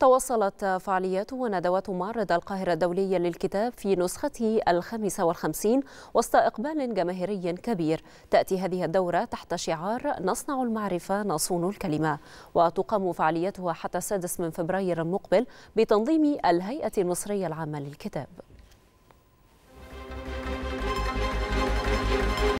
تواصلت فعاليات وندوات معرض القاهرة الدولي للكتاب في نسخته الخامسة والخمسين وسط إقبال جماهيري كبير تأتي هذه الدورة تحت شعار نصنع المعرفة نصون الكلمة وتقام فعاليتها حتى السادس من فبراير المقبل بتنظيم الهيئة المصرية العامة للكتاب